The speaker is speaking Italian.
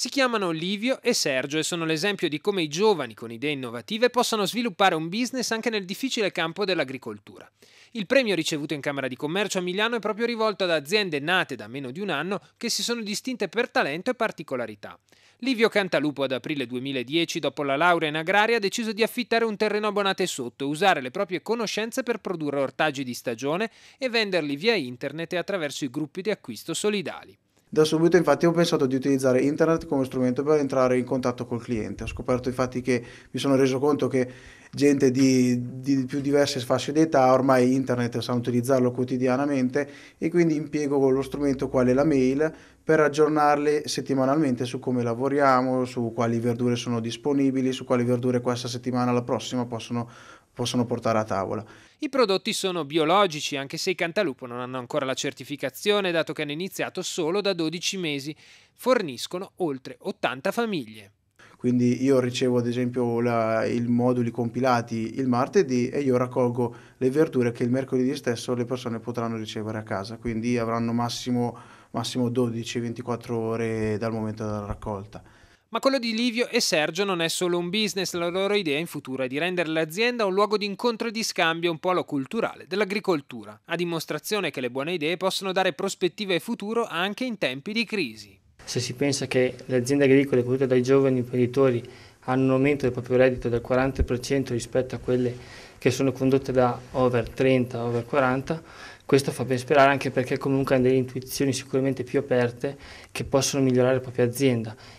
Si chiamano Livio e Sergio e sono l'esempio di come i giovani con idee innovative possano sviluppare un business anche nel difficile campo dell'agricoltura. Il premio ricevuto in Camera di Commercio a Milano è proprio rivolto ad aziende nate da meno di un anno che si sono distinte per talento e particolarità. Livio Cantalupo ad aprile 2010, dopo la laurea in agraria, ha deciso di affittare un terreno a Bonate Sotto e usare le proprie conoscenze per produrre ortaggi di stagione e venderli via internet e attraverso i gruppi di acquisto solidali. Da subito infatti ho pensato di utilizzare internet come strumento per entrare in contatto col cliente. Ho scoperto infatti che mi sono reso conto che gente di, di più diverse fasce d'età ormai internet sa utilizzarlo quotidianamente e quindi impiego lo strumento quale la mail per aggiornarle settimanalmente su come lavoriamo, su quali verdure sono disponibili, su quali verdure questa settimana la prossima possono possono portare a tavola. I prodotti sono biologici, anche se i cantalupo non hanno ancora la certificazione, dato che hanno iniziato solo da 12 mesi. Forniscono oltre 80 famiglie. Quindi io ricevo ad esempio la, i moduli compilati il martedì e io raccolgo le verdure che il mercoledì stesso le persone potranno ricevere a casa, quindi avranno massimo, massimo 12-24 ore dal momento della raccolta. Ma quello di Livio e Sergio non è solo un business, la loro idea in futuro è di rendere l'azienda un luogo di incontro e di scambio un polo culturale dell'agricoltura, a dimostrazione che le buone idee possono dare prospettiva e futuro anche in tempi di crisi. Se si pensa che le aziende agricole volute dai giovani imprenditori hanno un aumento del proprio reddito del 40% rispetto a quelle che sono condotte da over 30, over 40, questo fa ben sperare anche perché comunque hanno delle intuizioni sicuramente più aperte che possono migliorare la propria azienda